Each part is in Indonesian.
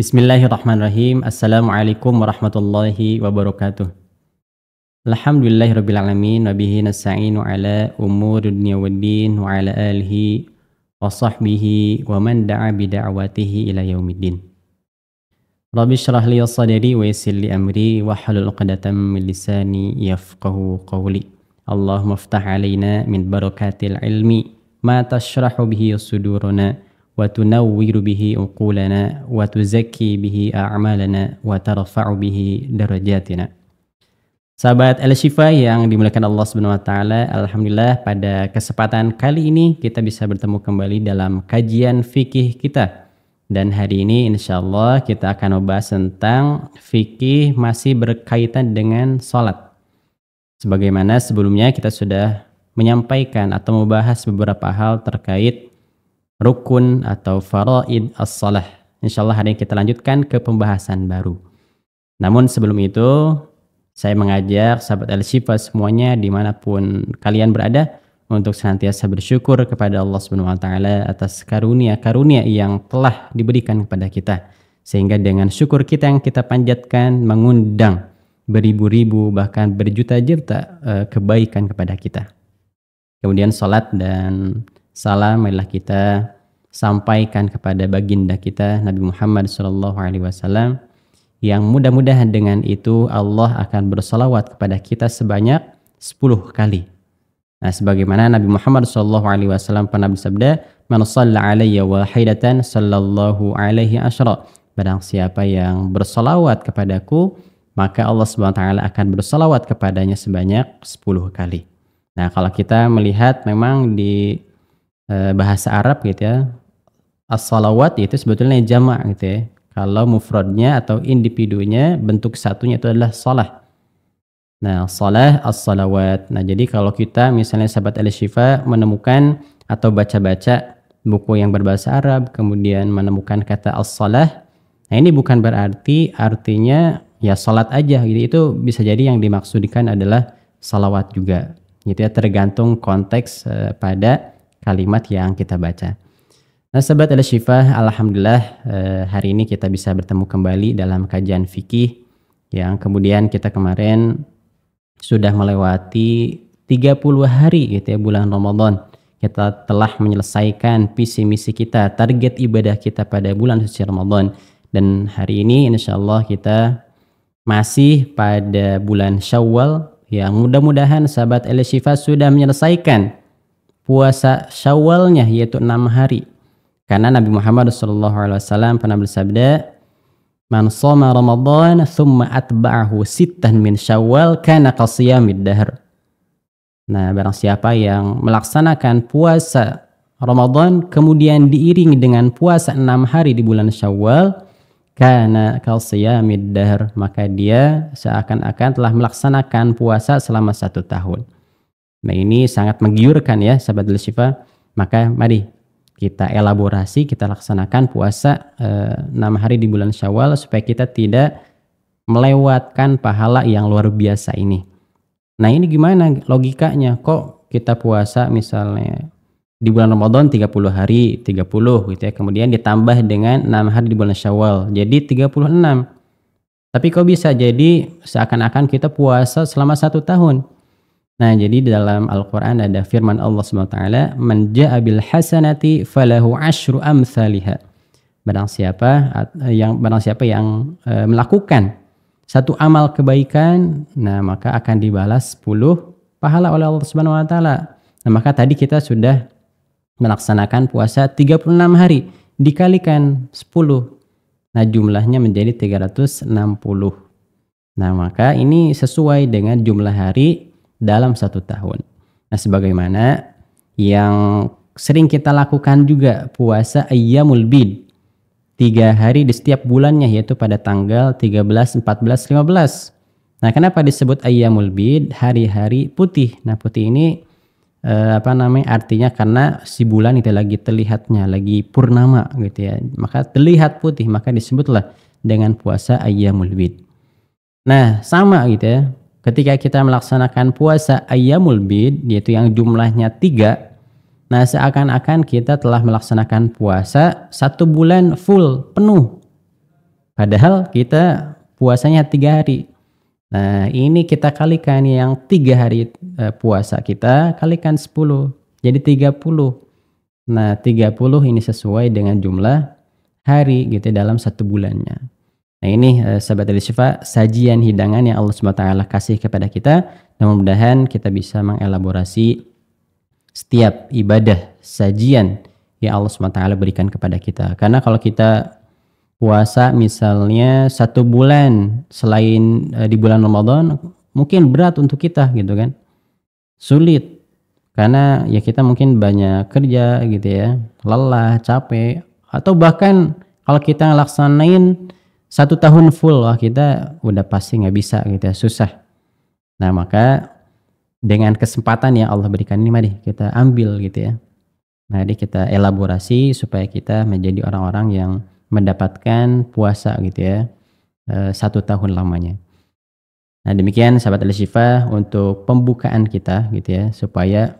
Bismillahirrahmanirrahim. Assalamualaikum warahmatullahi wabarakatuh. Alhamdulillahirrabbilalamin. Wabihi nasta'inu ala umur dunia wa din wa ala alihi wa sahbihi wa man da'a bida'watihi ila yaumiddin. Rabbi syrah li sadri wa yassir li amri wa halul uqdatam min lisani yafqahu qawli. Allahumma ftah alaina min barakatil ilmi ma tashrahu bihi suduruna. وتنوّر به عقولنا وتزكي به أعمالنا وترفع به درجاتنا Sahabat al Shifa yang dimuliakan Allah Subhanahu wa taala, alhamdulillah pada kesempatan kali ini kita bisa bertemu kembali dalam kajian fikih kita. Dan hari ini insya Allah kita akan membahas tentang fikih masih berkaitan dengan sholat. Sebagaimana sebelumnya kita sudah menyampaikan atau membahas beberapa hal terkait rukun atau faraid as-salah. Allah hari ini kita lanjutkan ke pembahasan baru. Namun sebelum itu, saya mengajak sahabat Al-Shifa semuanya dimanapun kalian berada untuk senantiasa bersyukur kepada Allah Subhanahu wa taala atas karunia-karunia yang telah diberikan kepada kita. Sehingga dengan syukur kita yang kita panjatkan mengundang beribu-ribu bahkan berjuta-juta eh, kebaikan kepada kita. Kemudian salat dan Salam marilah kita sampaikan kepada baginda kita Nabi Muhammad Shallallahu Alaihi Wasallam yang mudah-mudahan dengan itu Allah akan bersolawat kepada kita sebanyak 10 kali. Nah, sebagaimana Nabi Muhammad Shallallahu Alaihi Wasallam pernah bersabda, "Man shalla wahidatan sallallahu alaihi ashra." Barang siapa yang bersolawat kepadaku, maka Allah SWT akan bersolawat kepadanya sebanyak 10 kali. Nah, kalau kita melihat memang di Eh, bahasa Arab gitu ya as-salawat itu sebetulnya jamak gitu ya kalau mufradnya atau individunya bentuk satunya itu adalah salah nah salah as-salawat nah jadi kalau kita misalnya sahabat al-shifa menemukan atau baca-baca buku yang berbahasa Arab kemudian menemukan kata as-salah nah ini bukan berarti artinya ya salat aja gitu itu bisa jadi yang dimaksudkan adalah salawat juga gitu ya tergantung konteks uh, pada kalimat yang kita baca. Nah, sahabat al Syifa, alhamdulillah eh, hari ini kita bisa bertemu kembali dalam kajian fikih yang kemudian kita kemarin sudah melewati 30 hari gitu ya bulan Ramadan. Kita telah menyelesaikan visi misi kita, target ibadah kita pada bulan suci Ramadan dan hari ini insya Allah kita masih pada bulan Syawal yang mudah-mudahan sahabat Elisifah sudah menyelesaikan puasa Syawalnya yaitu enam hari. Karena Nabi Muhammad SAW pernah bersabda, "Man soma Ramadhan, thumma atba'ahu sittan min Syawal kana qasiyamid dahar Nah, barang siapa yang melaksanakan puasa Ramadan kemudian diiringi dengan puasa enam hari di bulan Syawal, karena kalsiyamid dahr, maka dia seakan-akan telah melaksanakan puasa selama satu tahun. Nah ini sangat menggiurkan ya sahabat Lucifer. Maka mari kita elaborasi, kita laksanakan puasa eh, enam hari di bulan Syawal supaya kita tidak melewatkan pahala yang luar biasa ini. Nah ini gimana logikanya? Kok kita puasa misalnya di bulan Ramadan 30 hari, 30 gitu ya. Kemudian ditambah dengan 6 hari di bulan Syawal. Jadi 36. Tapi kok bisa jadi seakan-akan kita puasa selama satu tahun. Nah, jadi dalam Al-Qur'an ada firman Allah Subhanahu wa taala, "Man ja'a bil hasanati falahu asyru amsalihah." Barang siapa eh, yang barang siapa yang e, melakukan satu amal kebaikan, nah maka akan dibalas 10 pahala oleh Allah Subhanahu wa taala. Nah, maka tadi kita sudah melaksanakan puasa 36 hari dikalikan 10. Nah, jumlahnya menjadi 360. Nah, maka ini sesuai dengan jumlah hari dalam satu tahun. Nah, sebagaimana yang sering kita lakukan juga puasa ayyamul bid. Tiga hari di setiap bulannya yaitu pada tanggal 13, 14, 15. Nah, kenapa disebut ayyamul bid, hari-hari putih? Nah, putih ini eh, apa namanya? Artinya karena si bulan itu lagi terlihatnya, lagi purnama gitu ya. Maka terlihat putih, maka disebutlah dengan puasa ayyamul bid. Nah, sama gitu ya. Ketika kita melaksanakan puasa ayamul bid, yaitu yang jumlahnya tiga, nah seakan-akan kita telah melaksanakan puasa satu bulan full, penuh. Padahal kita puasanya tiga hari. Nah ini kita kalikan yang tiga hari eh, puasa kita, kalikan sepuluh jadi tiga puluh, Nah tiga puluh ini sesuai dengan jumlah hari gitu dalam satu bulannya. Nah ini eh, sahabat dari Syifa, sajian hidangan yang Allah SWT kasih kepada kita. Dan mudah-mudahan kita bisa mengelaborasi setiap ibadah, sajian yang Allah SWT berikan kepada kita. Karena kalau kita puasa misalnya satu bulan selain eh, di bulan Ramadan, mungkin berat untuk kita gitu kan. Sulit. Karena ya kita mungkin banyak kerja gitu ya, lelah, capek, atau bahkan kalau kita laksanain satu tahun full wah kita udah pasti nggak bisa gitu ya susah nah maka dengan kesempatan yang Allah berikan ini mari kita ambil gitu ya mari kita elaborasi supaya kita menjadi orang-orang yang mendapatkan puasa gitu ya eh, satu tahun lamanya nah demikian sahabat al untuk pembukaan kita gitu ya supaya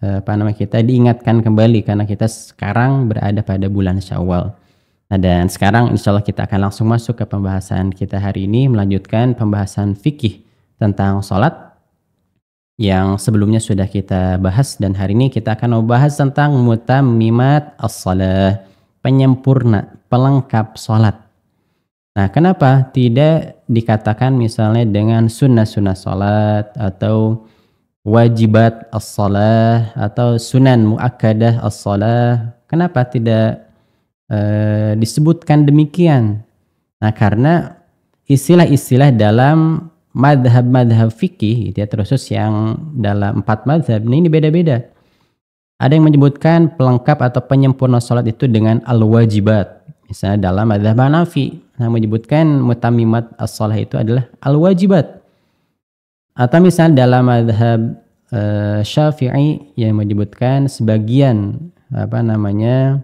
eh, apa namanya kita diingatkan kembali karena kita sekarang berada pada bulan syawal Nah dan sekarang insya Allah kita akan langsung masuk ke pembahasan kita hari ini melanjutkan pembahasan fikih tentang sholat yang sebelumnya sudah kita bahas dan hari ini kita akan membahas tentang mutamimat as-salah penyempurna, pelengkap sholat. Nah kenapa tidak dikatakan misalnya dengan sunnah-sunnah sholat atau wajibat as-salah atau sunan mu'akadah as-salah kenapa tidak e, disebutkan demikian. Nah, karena istilah-istilah dalam madhab-madhab fikih gitu ya terusus yang dalam empat madhab ini beda-beda. Ada yang menyebutkan pelengkap atau penyempurna sholat itu dengan al-wajibat. Misalnya dalam madhab Hanafi, yang menyebutkan mutamimat as sholat itu adalah al-wajibat. Atau misalnya dalam madhab uh, Syafi'i yang menyebutkan sebagian apa namanya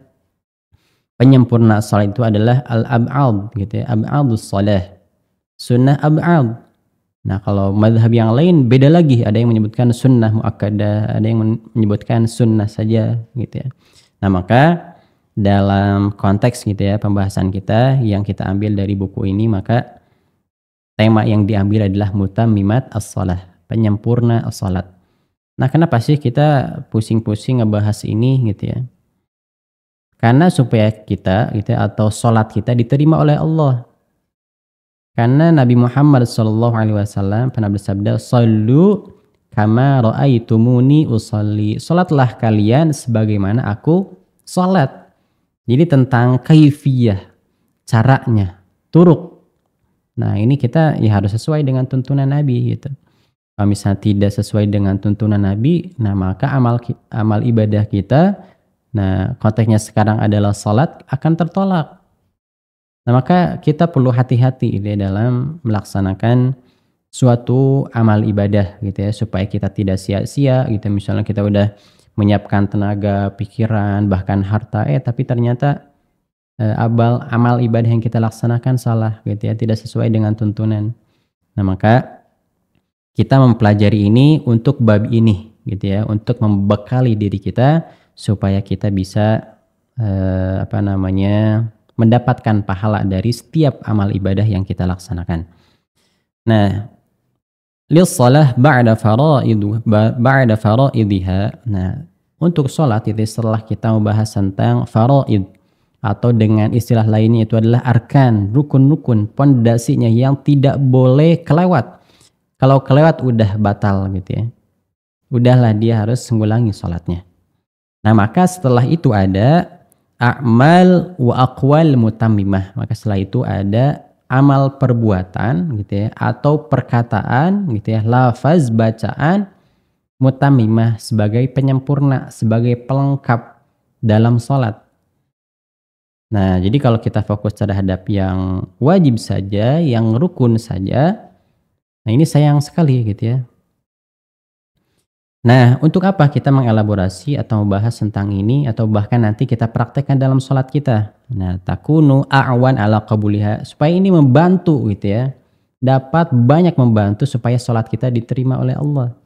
penyempurna salat itu adalah al-ab'ad gitu ya, ab'adus Salat, Sunnah ab'ad. Nah, kalau madhab yang lain beda lagi, ada yang menyebutkan sunnah muakkadah, ada yang menyebutkan sunnah saja gitu ya. Nah, maka dalam konteks gitu ya pembahasan kita yang kita ambil dari buku ini maka tema yang diambil adalah mutamimat as-salah, penyempurna as-salat. Nah, kenapa sih kita pusing-pusing ngebahas ini gitu ya? Karena supaya kita gitu ya, atau sholat kita diterima oleh Allah. Karena Nabi Muhammad Shallallahu Alaihi Wasallam pernah bersabda, "Solu kama ra'aitumuni usalli." sholatlah kalian sebagaimana aku sholat." Jadi tentang kaifiyah, caranya, turuk. Nah, ini kita ya harus sesuai dengan tuntunan Nabi gitu. Kalau misalnya tidak sesuai dengan tuntunan Nabi, nah maka amal amal ibadah kita Nah, konteksnya sekarang adalah salat akan tertolak. Nah, maka kita perlu hati-hati di dalam melaksanakan suatu amal ibadah gitu ya supaya kita tidak sia-sia gitu misalnya kita udah menyiapkan tenaga, pikiran, bahkan harta eh tapi ternyata eh, abal amal ibadah yang kita laksanakan salah gitu ya, tidak sesuai dengan tuntunan. Nah, maka kita mempelajari ini untuk bab ini gitu ya, untuk membekali diri kita supaya kita bisa eh, apa namanya mendapatkan pahala dari setiap amal ibadah yang kita laksanakan. Nah, lil salah ba'da faraidu ba'da faraidiha. Nah, untuk salat itu setelah kita membahas tentang faraid atau dengan istilah lainnya itu adalah arkan, rukun-rukun, pondasinya yang tidak boleh kelewat. Kalau kelewat udah batal gitu ya. Udahlah dia harus mengulangi salatnya. Nah, maka setelah itu ada a'mal wa akwal mutamimah Maka setelah itu ada amal perbuatan gitu ya atau perkataan gitu ya, lafaz bacaan mutamimah sebagai penyempurna, sebagai pelengkap dalam sholat. Nah, jadi kalau kita fokus terhadap yang wajib saja, yang rukun saja, nah ini sayang sekali gitu ya. Nah, untuk apa kita mengelaborasi atau membahas tentang ini atau bahkan nanti kita praktekkan dalam sholat kita? Nah, takunu a'wan ala qabuliha. Supaya ini membantu gitu ya. Dapat banyak membantu supaya sholat kita diterima oleh Allah.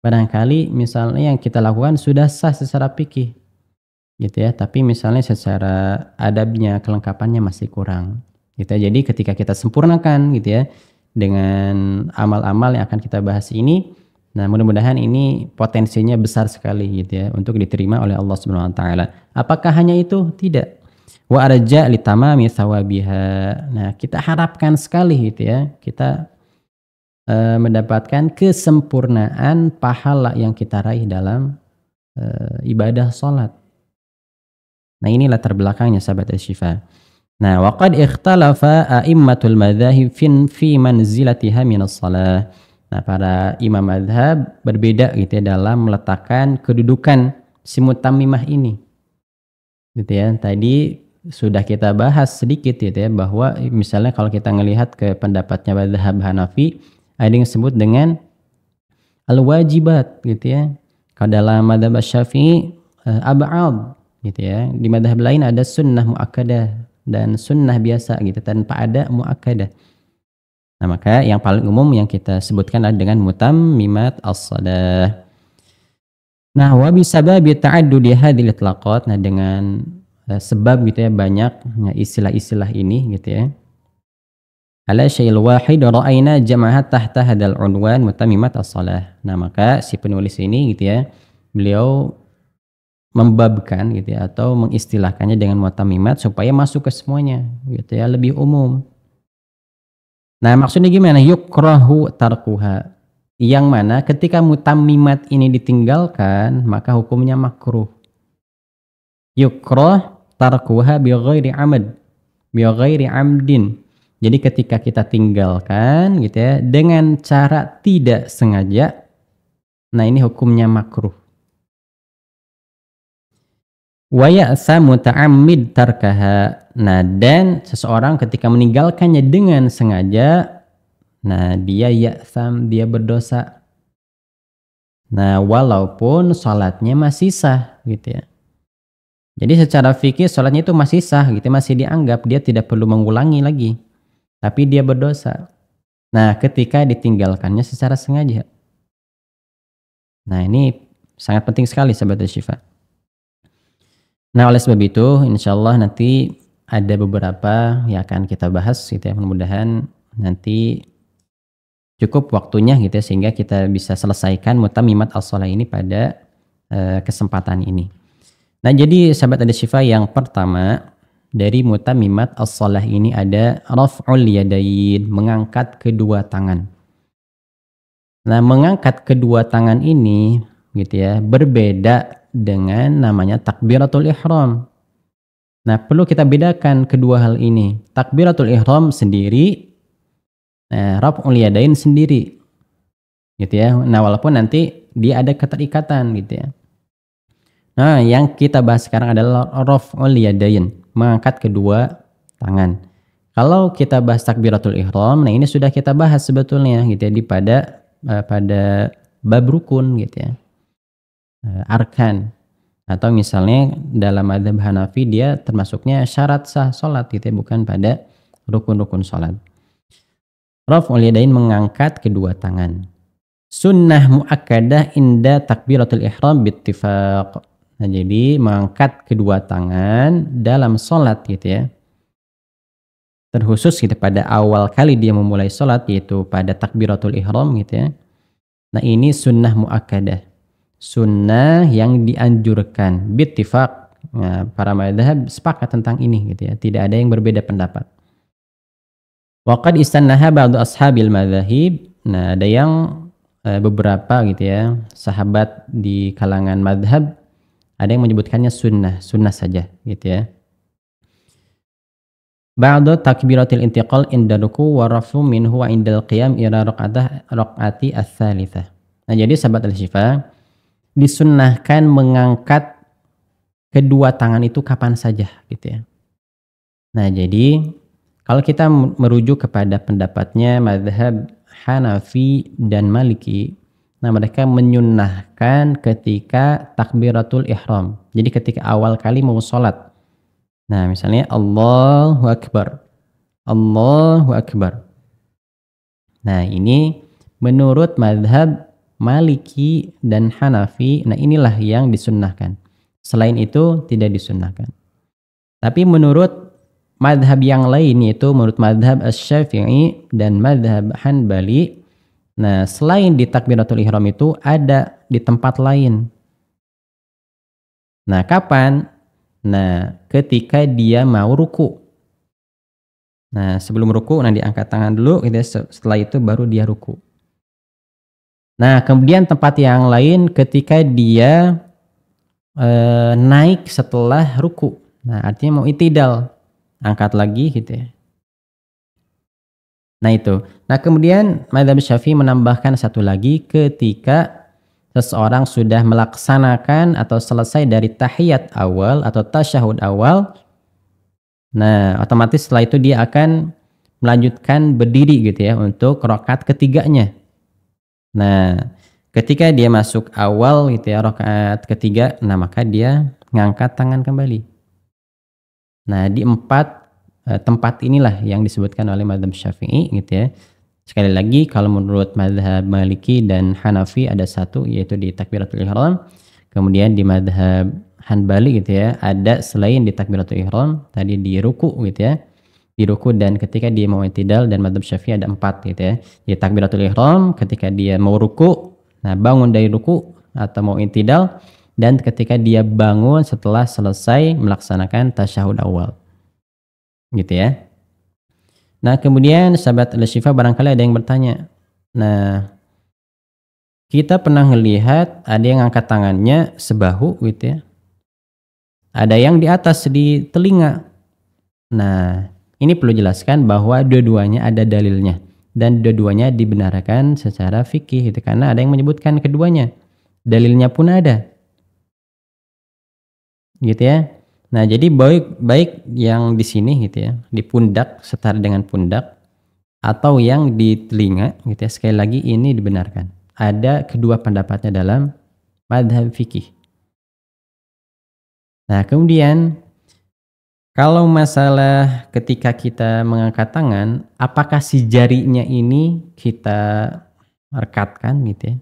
Barangkali misalnya yang kita lakukan sudah sah secara pikir, gitu ya, tapi misalnya secara adabnya, kelengkapannya masih kurang. Gitu ya. Jadi ketika kita sempurnakan gitu ya dengan amal-amal yang akan kita bahas ini, Nah, mudah-mudahan ini potensinya besar sekali gitu ya untuk diterima oleh Allah Subhanahu wa taala. Apakah hanya itu? Tidak. Wa arja li tamami Nah, kita harapkan sekali gitu ya. Kita uh, mendapatkan kesempurnaan pahala yang kita raih dalam uh, ibadah salat. Nah, ini latar belakangnya sahabat asyifa. Nah, waqad ikhtalafa a'immatul madzahib fi manzilatiha as salah. Nah, para imam madhab berbeda gitu ya dalam meletakkan kedudukan si mutamimah ini. Gitu ya. Tadi sudah kita bahas sedikit gitu ya bahwa misalnya kalau kita melihat ke pendapatnya madhab Hanafi ada yang disebut dengan al-wajibat gitu ya. Kalau dalam madhab Syafi'i eh, ab'ad gitu ya. Di madhab lain ada sunnah muakkadah dan sunnah biasa gitu tanpa ada muakkadah. Nah, maka yang paling umum yang kita sebutkan adalah dengan mimat as-sadah. Nah, wa bisababi ta'addudi hadhil itlaqat. Nah, dengan eh, sebab gitu ya banyak istilah-istilah ya, ini gitu ya. Ala syai'il wahid ra'aina jama'at tahta hadal unwan mutammimat as-salah. Nah, maka si penulis ini gitu ya, beliau membabkan gitu ya atau mengistilahkannya dengan mutamimat supaya masuk ke semuanya gitu ya, lebih umum. Nah maksudnya gimana? Yukrohu tarkuha. Yang mana ketika mutamimat ini ditinggalkan, maka hukumnya makruh. Yukroh tarkuha bi amad. Bi amdin. Jadi ketika kita tinggalkan gitu ya, dengan cara tidak sengaja, nah ini hukumnya makruh. Waya ya'samu ta'ammid tarkaha. Nah, dan seseorang ketika meninggalkannya dengan sengaja, nah dia ya'sam, dia berdosa. Nah, walaupun sholatnya masih sah gitu ya. Jadi secara fikih sholatnya itu masih sah gitu, masih dianggap dia tidak perlu mengulangi lagi. Tapi dia berdosa. Nah, ketika ditinggalkannya secara sengaja. Nah, ini sangat penting sekali sahabat Syifa. Nah, oleh sebab itu, insya Allah nanti ada beberapa yang akan kita bahas gitu ya. Mudah-mudahan nanti cukup waktunya gitu ya sehingga kita bisa selesaikan mutamimat al salah ini pada uh, kesempatan ini. Nah, jadi sahabat ada syifa yang pertama dari mutamimat as-salah ini ada raf'ul yadain, mengangkat kedua tangan. Nah, mengangkat kedua tangan ini gitu ya, berbeda dengan namanya takbiratul ihram. Nah, perlu kita bedakan kedua hal ini. Takbiratul ihram sendiri, nah, raf'ul yadain sendiri. Gitu ya. Nah, walaupun nanti dia ada keterikatan gitu ya. Nah, yang kita bahas sekarang adalah raf'ul yadain, mengangkat kedua tangan. Kalau kita bahas takbiratul ihram, nah ini sudah kita bahas sebetulnya gitu ya di pada eh, pada bab rukun gitu ya. Eh, arkan atau misalnya dalam adab Hanafi dia termasuknya syarat sah sholat gitu ya, bukan pada rukun-rukun sholat. Raf yadain mengangkat kedua tangan. Sunnah muakkadah inda takbiratul ihram bittifaq. Nah, jadi mengangkat kedua tangan dalam sholat gitu ya. Terkhusus gitu pada awal kali dia memulai sholat yaitu pada takbiratul ihram gitu ya. Nah ini sunnah muakkadah sunnah yang dianjurkan bittifaq nah, para madhab sepakat tentang ini gitu ya tidak ada yang berbeda pendapat waqad istannaha ba'du ashabil madhahib nah ada yang eh, beberapa gitu ya sahabat di kalangan madhab ada yang menyebutkannya sunnah sunnah saja gitu ya Ba'du takbiratil intiqal inda ruku wa rafu minhu wa indal qiyam ila raqati ats-tsalitsah. Nah, jadi sahabat al-syifa disunnahkan mengangkat kedua tangan itu kapan saja gitu ya. Nah jadi kalau kita merujuk kepada pendapatnya madhab Hanafi dan Maliki, nah mereka menyunnahkan ketika takbiratul ihram. Jadi ketika awal kali mau sholat. Nah misalnya Allahu Akbar. Allahu Akbar. Nah ini menurut madhab Maliki dan Hanafi. Nah inilah yang disunnahkan. Selain itu tidak disunnahkan. Tapi menurut madhab yang lain yaitu menurut madhab Asy-Syafi'i dan madhab Hanbali. Nah selain di takbiratul ihram itu ada di tempat lain. Nah kapan? Nah ketika dia mau ruku. Nah sebelum ruku, nah diangkat tangan dulu, gitu ya. setelah itu baru dia ruku. Nah, kemudian tempat yang lain ketika dia e, naik setelah ruku. Nah, artinya mau itidal, angkat lagi gitu ya. Nah, itu. Nah, kemudian Madhab Syafi'i menambahkan satu lagi ketika seseorang sudah melaksanakan atau selesai dari tahiyat awal atau tasyahud awal, nah otomatis setelah itu dia akan melanjutkan berdiri gitu ya untuk rokat ketiganya. Nah, ketika dia masuk awal gitu ya rakaat ketiga, nah maka dia ngangkat tangan kembali. Nah, di empat eh, tempat inilah yang disebutkan oleh Madhab Syafi'i gitu ya. Sekali lagi kalau menurut Madhab Maliki dan Hanafi ada satu yaitu di takbiratul ihram. Kemudian di Madhab Hanbali gitu ya ada selain di takbiratul ihram tadi di ruku gitu ya di ruku dan ketika dia mau itidal dan madhab syafi'i ada empat gitu ya. Jadi takbiratul ihram ketika dia mau ruku, nah bangun dari ruku atau mau itidal dan ketika dia bangun setelah selesai melaksanakan tasyahud awal. Gitu ya. Nah kemudian sahabat syifa barangkali ada yang bertanya, nah kita pernah melihat ada yang angkat tangannya sebahu gitu ya. Ada yang di atas di telinga. Nah, ini perlu jelaskan bahwa dua-duanya ada dalilnya dan dua-duanya dibenarkan secara fikih itu karena ada yang menyebutkan keduanya. Dalilnya pun ada. Gitu ya. Nah, jadi baik baik yang di sini gitu ya, di pundak setara dengan pundak atau yang di telinga gitu ya. Sekali lagi ini dibenarkan. Ada kedua pendapatnya dalam madhab fikih. Nah, kemudian kalau masalah ketika kita mengangkat tangan, apakah si jarinya ini kita rekatkan gitu ya?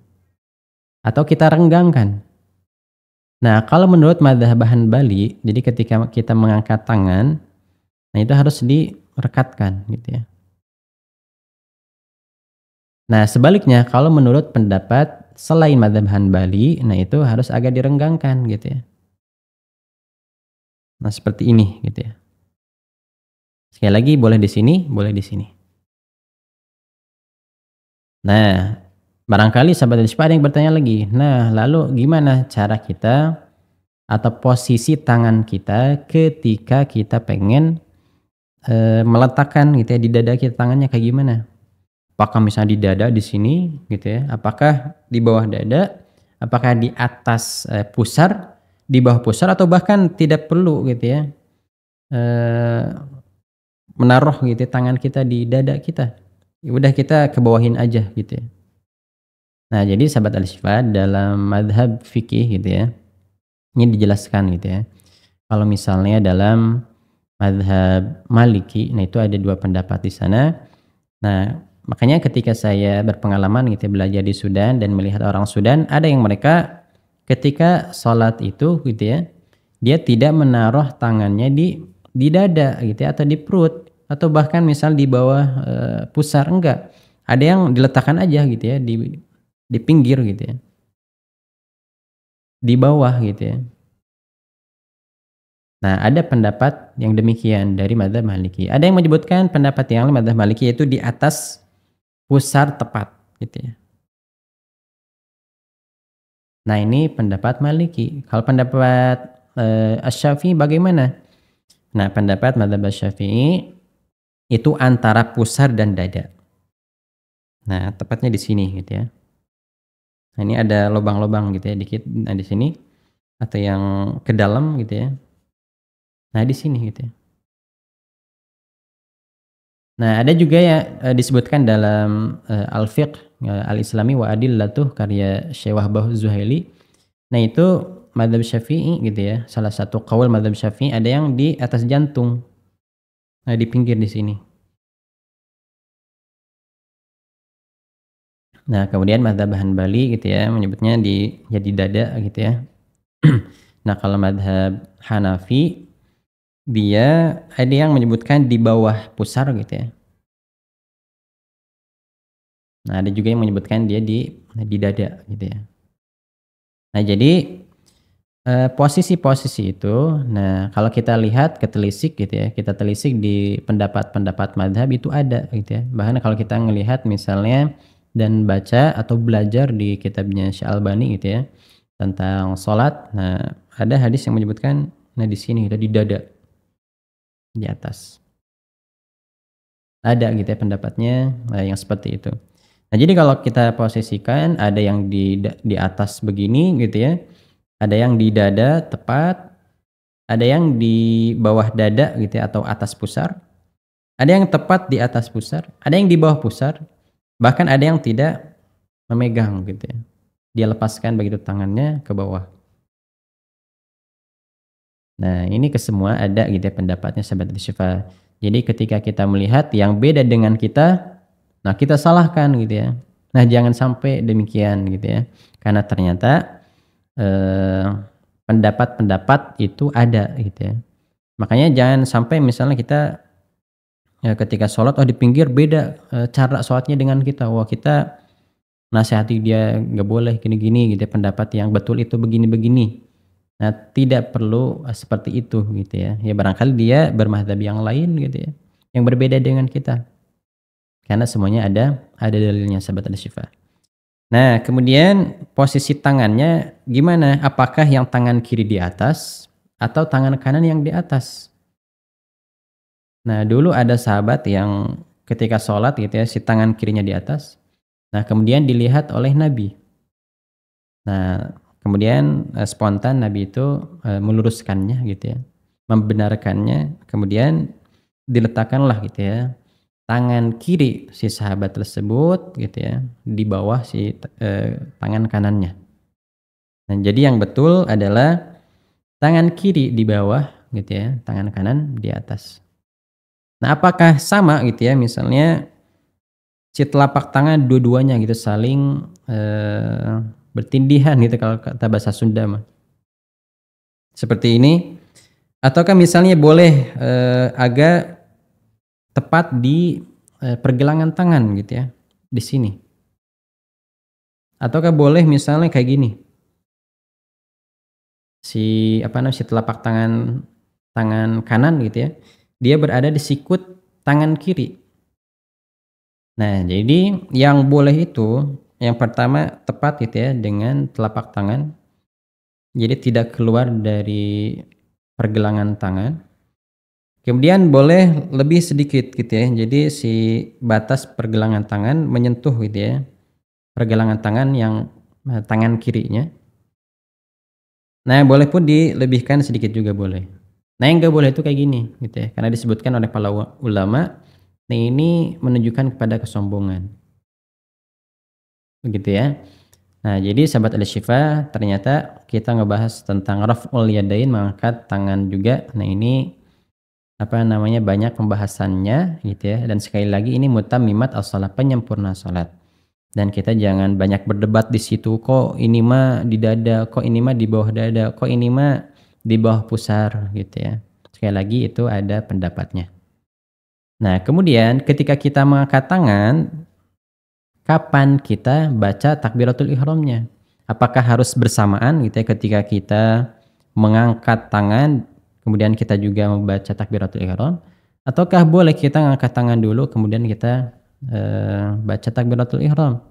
Atau kita renggangkan? Nah, kalau menurut madhab bahan Bali, jadi ketika kita mengangkat tangan, nah itu harus direkatkan gitu ya. Nah, sebaliknya kalau menurut pendapat selain madhab bahan Bali, nah itu harus agak direnggangkan gitu ya. Nah, seperti ini gitu ya. Sekali lagi boleh di sini, boleh di sini. Nah, barangkali sahabat dan ada yang bertanya lagi. Nah, lalu gimana cara kita atau posisi tangan kita ketika kita pengen e, meletakkan gitu ya di dada kita tangannya kayak gimana? Apakah misalnya di dada di sini gitu ya? Apakah di bawah dada? Apakah di atas e, pusar di bawah pusar atau bahkan tidak perlu gitu ya e, menaruh gitu ya tangan kita di dada kita ya udah kita kebawahin aja gitu ya nah jadi sahabat al dalam madhab fikih gitu ya ini dijelaskan gitu ya kalau misalnya dalam madhab maliki nah itu ada dua pendapat di sana nah makanya ketika saya berpengalaman gitu ya, belajar di Sudan dan melihat orang Sudan ada yang mereka ketika sholat itu gitu ya dia tidak menaruh tangannya di di dada gitu ya atau di perut atau bahkan misal di bawah e, pusar enggak ada yang diletakkan aja gitu ya di di pinggir gitu ya di bawah gitu ya Nah, ada pendapat yang demikian dari madzhab Maliki. Ada yang menyebutkan pendapat yang madzhab Maliki yaitu di atas pusar tepat gitu ya. Nah ini pendapat Maliki. Kalau pendapat uh, eh, Asy-Syafi'i bagaimana? Nah pendapat Madhab Asy-Syafi'i itu antara pusar dan dada. Nah tepatnya di sini gitu ya. Nah ini ada lubang-lubang gitu ya dikit. Nah di sini atau yang ke dalam gitu ya. Nah di sini gitu ya. Nah ada juga ya eh, disebutkan dalam uh, al-fiqh Ya, Al-Islami wa Adillatuh karya Syekh Wahbah Zuhaili. Nah itu madhab syafi'i gitu ya. Salah satu kawal madhab syafi'i ada yang di atas jantung. Nah di pinggir di sini. Nah kemudian madhab Hanbali gitu ya menyebutnya di jadi ya dada gitu ya. nah kalau madhab Hanafi dia ada yang menyebutkan di bawah pusar gitu ya Nah, ada juga yang menyebutkan dia di di dada gitu ya. Nah, jadi eh, posisi-posisi itu, nah kalau kita lihat ketelisik gitu ya, kita telisik di pendapat-pendapat madhab itu ada gitu ya. Bahkan kalau kita ngelihat misalnya dan baca atau belajar di kitabnya Albani gitu ya tentang sholat, nah ada hadis yang menyebutkan nah di sini ada di dada di atas ada gitu ya pendapatnya nah, yang seperti itu. Nah, jadi kalau kita posisikan ada yang di di atas begini gitu ya. Ada yang di dada tepat, ada yang di bawah dada gitu ya, atau atas pusar. Ada yang tepat di atas pusar, ada yang di bawah pusar, bahkan ada yang tidak memegang gitu ya. Dia lepaskan begitu tangannya ke bawah. Nah, ini kesemua ada gitu ya pendapatnya sahabat Syifa. Jadi ketika kita melihat yang beda dengan kita, Nah, kita salahkan gitu ya. Nah, jangan sampai demikian gitu ya. Karena ternyata eh, pendapat-pendapat eh, itu ada gitu ya. Makanya jangan sampai misalnya kita ya, ketika sholat oh di pinggir beda eh, cara sholatnya dengan kita. Wah, kita nasihati dia nggak boleh gini-gini gitu ya. pendapat yang betul itu begini-begini. Nah, tidak perlu eh, seperti itu gitu ya. Ya barangkali dia bermadhab yang lain gitu ya, yang berbeda dengan kita. Karena semuanya ada ada dalilnya sahabat ada syifa. Nah, kemudian posisi tangannya gimana? Apakah yang tangan kiri di atas atau tangan kanan yang di atas? Nah, dulu ada sahabat yang ketika sholat gitu ya, si tangan kirinya di atas. Nah, kemudian dilihat oleh Nabi. Nah, kemudian eh, spontan Nabi itu eh, meluruskannya gitu ya, membenarkannya, kemudian diletakkanlah gitu ya tangan kiri si sahabat tersebut gitu ya di bawah si e, tangan kanannya. Nah, jadi yang betul adalah tangan kiri di bawah gitu ya, tangan kanan di atas. Nah, apakah sama gitu ya misalnya si telapak tangan dua-duanya gitu saling e, bertindihan gitu kalau kata bahasa Sunda mah. Seperti ini ataukah misalnya boleh e, agak tepat di eh, pergelangan tangan gitu ya, di sini. Ataukah boleh misalnya kayak gini? Si apa namanya si telapak tangan tangan kanan gitu ya. Dia berada di sikut tangan kiri. Nah, jadi yang boleh itu yang pertama tepat gitu ya dengan telapak tangan. Jadi tidak keluar dari pergelangan tangan. Kemudian boleh lebih sedikit gitu ya. Jadi si batas pergelangan tangan menyentuh gitu ya. Pergelangan tangan yang eh, tangan kirinya. Nah yang boleh pun dilebihkan sedikit juga boleh. Nah yang gak boleh itu kayak gini gitu ya. Karena disebutkan oleh para ulama. Nah ini menunjukkan kepada kesombongan. Begitu ya. Nah jadi sahabat al-shifa ternyata kita ngebahas tentang raf'ul yadain mengangkat tangan juga. Nah ini apa namanya banyak pembahasannya gitu ya dan sekali lagi ini mutamimat as-salat penyempurna salat dan kita jangan banyak berdebat di situ kok ini mah di dada kok ini mah di bawah dada kok ini mah di bawah pusar gitu ya sekali lagi itu ada pendapatnya nah kemudian ketika kita mengangkat tangan kapan kita baca takbiratul ihramnya apakah harus bersamaan gitu ya ketika kita mengangkat tangan kemudian kita juga membaca takbiratul ihram ataukah boleh kita angkat tangan dulu kemudian kita e, baca takbiratul ihram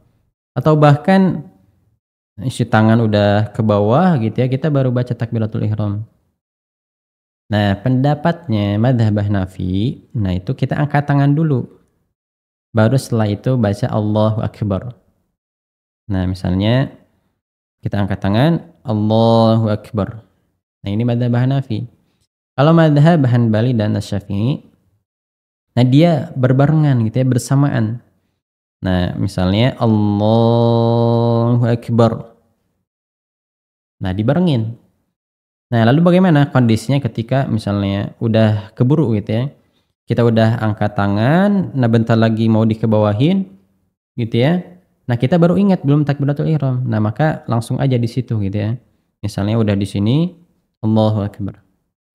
atau bahkan isi tangan udah ke bawah gitu ya kita baru baca takbiratul ihram nah pendapatnya madhab Hanafi nah itu kita angkat tangan dulu baru setelah itu baca Allahu Akbar nah misalnya kita angkat tangan Allahu Akbar nah ini madhab Hanafi kalau madhab bali dan Syafi'i, nah dia berbarengan gitu ya, bersamaan. Nah, misalnya Allahu Akbar. Nah, dibarengin. Nah, lalu bagaimana kondisinya ketika misalnya udah keburu gitu ya. Kita udah angkat tangan, nah bentar lagi mau dikebawahin gitu ya. Nah, kita baru ingat belum takbiratul ihram. Nah, maka langsung aja di situ gitu ya. Misalnya udah di sini Allahu Akbar.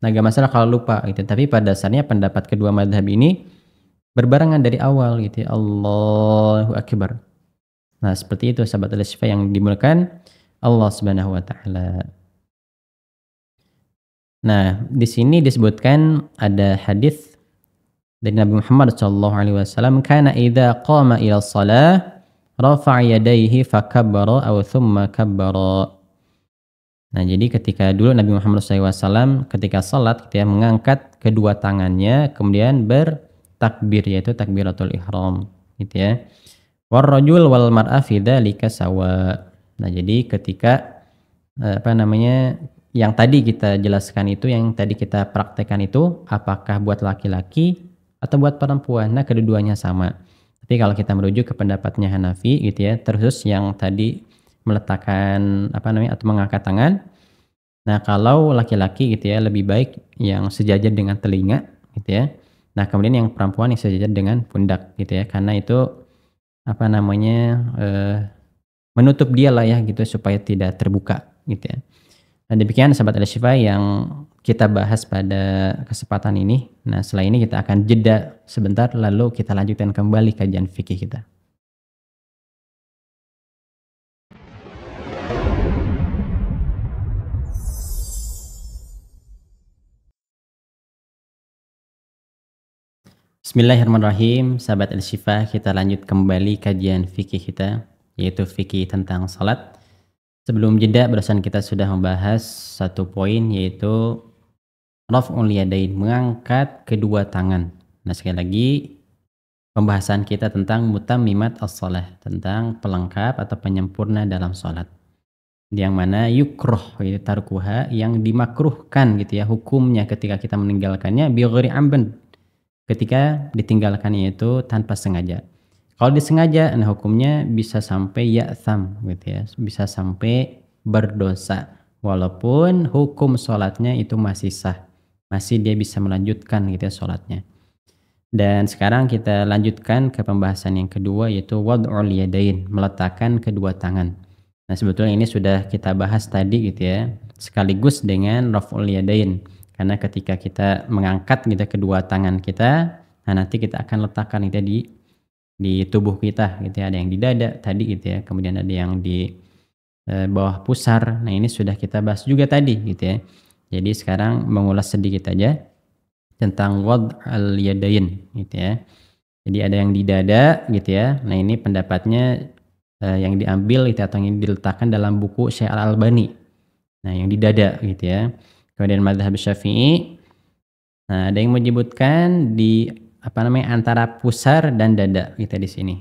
Nah, gak masalah kalau lupa gitu. Tapi pada dasarnya pendapat kedua madhab ini berbarengan dari awal gitu. Ya. Allahu Akbar. Nah, seperti itu sahabat al yang dimulakan Allah Subhanahu wa taala. Nah, di sini disebutkan ada hadis dari Nabi Muhammad sallallahu alaihi wasallam kana idza qama ila shalah rafa'a yadayhi fakabbara aw thumma kabbara Nah, jadi ketika dulu Nabi Muhammad SAW ketika salat ketika mengangkat kedua tangannya kemudian bertakbir yaitu takbiratul ihram gitu ya. Warrajul wal mar'a fi sawa. Nah, jadi ketika eh, apa namanya yang tadi kita jelaskan itu yang tadi kita praktekkan itu apakah buat laki-laki atau buat perempuan? Nah, keduanya sama. Tapi kalau kita merujuk ke pendapatnya Hanafi gitu ya, terus yang tadi meletakkan apa namanya atau mengangkat tangan. Nah, kalau laki-laki gitu ya lebih baik yang sejajar dengan telinga gitu ya. Nah, kemudian yang perempuan yang sejajar dengan pundak gitu ya karena itu apa namanya eh, menutup dia lah ya gitu supaya tidak terbuka gitu ya. Nah, demikian sahabat al yang kita bahas pada kesempatan ini. Nah, setelah ini kita akan jeda sebentar lalu kita lanjutkan kembali kajian fikih kita. Bismillahirrahmanirrahim, sahabat Al-Shifa, kita lanjut kembali kajian fikih kita, yaitu fikih tentang salat. Sebelum jeda, barusan kita sudah membahas satu poin yaitu raf'ul yadain, mengangkat kedua tangan. Nah, sekali lagi pembahasan kita tentang mutamimat as-salah, tentang pelengkap atau penyempurna dalam salat. Yang mana yukroh, yaitu tarkuha, yang dimakruhkan gitu ya, hukumnya ketika kita meninggalkannya, biogri amben, ketika ditinggalkan itu tanpa sengaja. Kalau disengaja, nah hukumnya bisa sampai ya ya'tham gitu ya, bisa sampai berdosa. Walaupun hukum sholatnya itu masih sah, masih dia bisa melanjutkan gitu ya sholatnya. Dan sekarang kita lanjutkan ke pembahasan yang kedua yaitu wad'ul yadain, meletakkan kedua tangan. Nah sebetulnya ini sudah kita bahas tadi gitu ya, sekaligus dengan raf'ul yadain karena ketika kita mengangkat gitu ya, kedua tangan kita, nah nanti kita akan letakkan kita di di tubuh kita gitu ya. Ada yang di dada tadi gitu ya. Kemudian ada yang di e, bawah pusar. Nah, ini sudah kita bahas juga tadi gitu ya. Jadi sekarang mengulas sedikit aja tentang wad al yadain gitu ya. Jadi ada yang di dada gitu ya. Nah ini pendapatnya e, yang diambil itu atau yang diletakkan dalam buku Syekh Al Albani. Nah yang di dada gitu ya kemudian madhab syafi'i nah ada yang menyebutkan di apa namanya antara pusar dan dada kita di sini